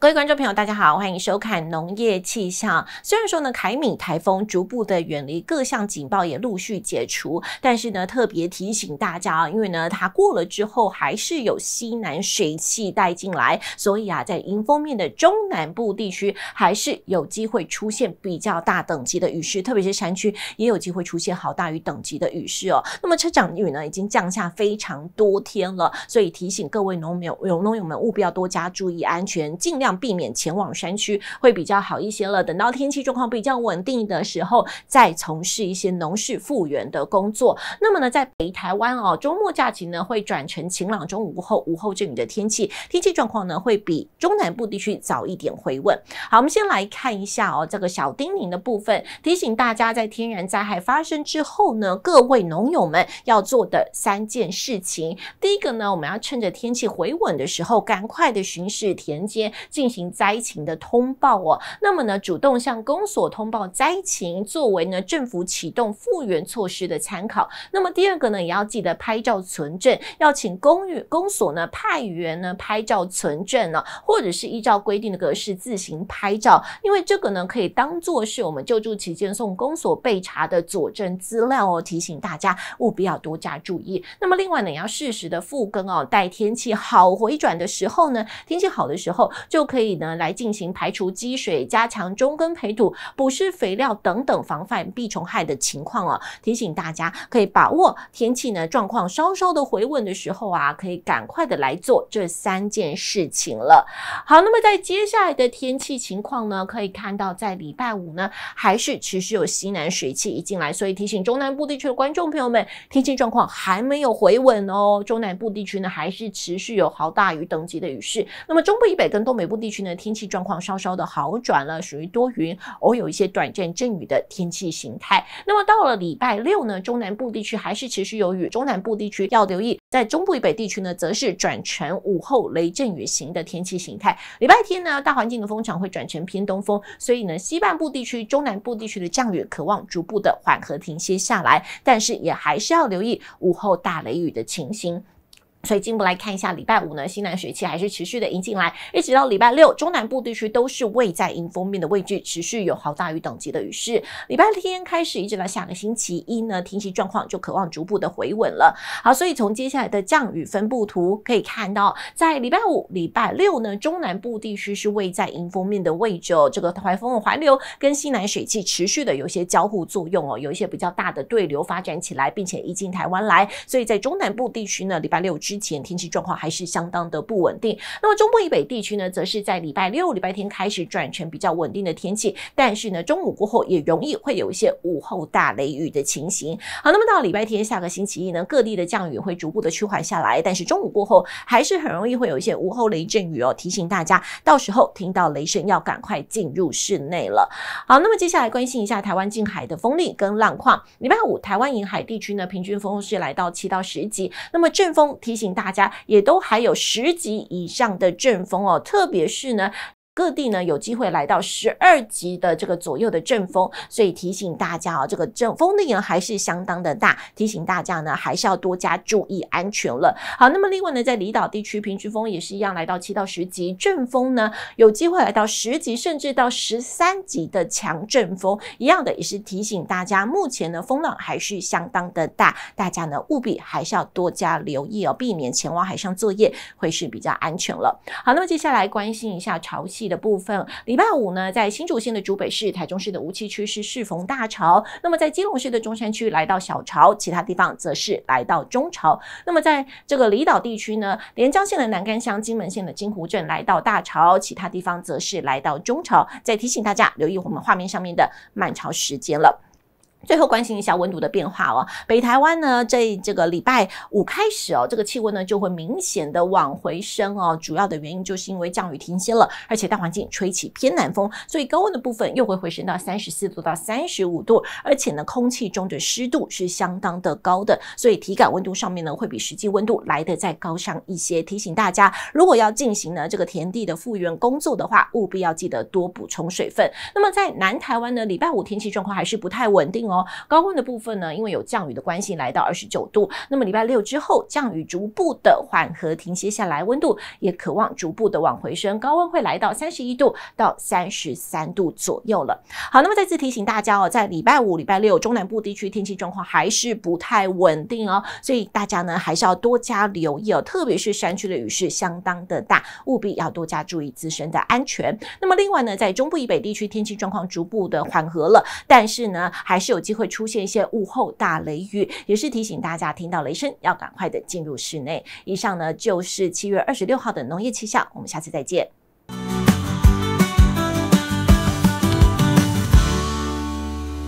各位观众朋友，大家好，欢迎收看农业气象。虽然说呢，凯米台风逐步的远离，各项警报也陆续解除，但是呢，特别提醒大家啊，因为呢，它过了之后，还是有西南水汽带进来，所以啊，在迎风面的中南部地区，还是有机会出现比较大等级的雨势，特别是山区也有机会出现好大雨等级的雨势哦。那么车长雨呢，已经降下非常多天了，所以提醒各位农民、农农友们，务必要多加注意安全，尽量。避免前往山区会比较好一些了。等到天气状况比较稳定的时候，再从事一些农事复原的工作。那么呢，在北台湾哦，周末假期呢会转成晴朗中午后午后阵雨的天气，天气状况呢会比中南部地区早一点回稳。好，我们先来看一下哦，这个小叮咛的部分，提醒大家在天然灾害发生之后呢，各位农友们要做的三件事情。第一个呢，我们要趁着天气回稳的时候，赶快的巡视田间。进行灾情的通报哦。那么呢，主动向公所通报灾情，作为呢政府启动复原措施的参考。那么第二个呢，也要记得拍照存证，要请公寓、公所呢派员呢拍照存证呢，或者是依照规定的格式自行拍照，因为这个呢可以当做是我们救助期间送公所备查的佐证资料哦。提醒大家务必要多加注意。那么另外呢，也要适时的复更哦。待天气好回转的时候呢，天气好的时候就。可以呢来进行排除积水、加强中耕培土、补施肥料等等防范病虫害的情况啊。提醒大家可以把握天气呢状况稍稍的回稳的时候啊，可以赶快的来做这三件事情了。好，那么在接下来的天气情况呢，可以看到在礼拜五呢还是持续有西南水汽一进来，所以提醒中南部地区的观众朋友们，天气状况还没有回稳哦。中南部地区呢还是持续有好大雨等级的雨势，那么中部以北跟东北部。地区呢，天气状况稍稍的好转了，属于多云，偶有一些短暂阵雨的天气形态。那么到了礼拜六呢，中南部地区还是持续有雨，中南部地区要留意，在中部以北地区呢，则是转成午后雷阵雨型的天气形态。礼拜天呢，大环境的风场会转成偏东风，所以呢，西半部地区、中南部地区的降雨渴望逐步的缓和停歇下来，但是也还是要留意午后大雷雨的情形。所以进一步来看一下，礼拜五呢，西南水气还是持续的迎进来，一直到礼拜六，中南部地区都是位在迎风面的位置，持续有好大雨等级的雨势。礼拜天开始，一直到下个星期一呢，天气状况就渴望逐步的回稳了。好，所以从接下来的降雨分布图可以看到，在礼拜五、礼拜六呢，中南部地区是位在迎风面的位置，哦。这个台风的环流跟西南水气持续的有些交互作用哦，有一些比较大的对流发展起来，并且移进台湾来，所以在中南部地区呢，礼拜六。之前天气状况还是相当的不稳定。那么中部以北地区呢，则是在礼拜六、礼拜天开始转成比较稳定的天气，但是呢，中午过后也容易会有一些午后大雷雨的情形。好，那么到礼拜天、下个星期一呢，各地的降雨会逐步的趋缓下来，但是中午过后还是很容易会有一些午后雷阵雨哦。提醒大家，到时候听到雷声要赶快进入室内了。好，那么接下来关心一下台湾近海的风力跟浪况。礼拜五，台湾沿海地区呢，平均风是来到七到十级，那么阵风提。请大家也都还有十级以上的阵风哦，特别是呢。各地呢有机会来到十二级的这个左右的阵风，所以提醒大家啊，这个阵风力呢还是相当的大，提醒大家呢还是要多加注意安全了。好，那么另外呢，在离岛地区，平均风也是一样来到七到十级，阵风呢有机会来到十级甚至到十三级的强阵风，一样的也是提醒大家，目前呢风浪还是相当的大，大家呢务必还是要多加留意哦，避免前往海上作业会是比较安全了。好，那么接下来关心一下潮汐。的部分，礼拜五呢，在新竹县的竹北市、台中市的吴溪区是适逢大潮，那么在基隆市的中山区来到小潮，其他地方则是来到中潮。那么在这个离岛地区呢，连江县的南干乡、金门县的金湖镇来到大潮，其他地方则是来到中潮。再提醒大家留意我们画面上面的满潮时间了。最后关心一下温度的变化哦。北台湾呢，在这个礼拜五开始哦，这个气温呢就会明显的往回升哦。主要的原因就是因为降雨停歇了，而且大环境吹起偏南风，所以高温的部分又会回升到三十四度到三十五度，而且呢，空气中的湿度是相当的高的，所以体感温度上面呢会比实际温度来的再高上一些。提醒大家，如果要进行呢这个田地的复原工作的话，务必要记得多补充水分。那么在南台湾呢，礼拜五天气状况还是不太稳定。哦，高温的部分呢，因为有降雨的关系，来到二十九度。那么礼拜六之后，降雨逐步的缓和停歇下来，温度也渴望逐步的往回升，高温会来到三十一度到三十三度左右了。好，那么再次提醒大家哦，在礼拜五、礼拜六，中南部地区天气状况还是不太稳定哦，所以大家呢还是要多加留意哦，特别是山区的雨势相当的大，务必要多加注意自身的安全。那么另外呢，在中部以北地区天气状况逐步的缓和了，但是呢，还是有。有机会出现一些午后大雷雨，也是提醒大家听到雷声要赶快的进入室内。以上呢就是七月二十六号的农业气象，我们下次再见。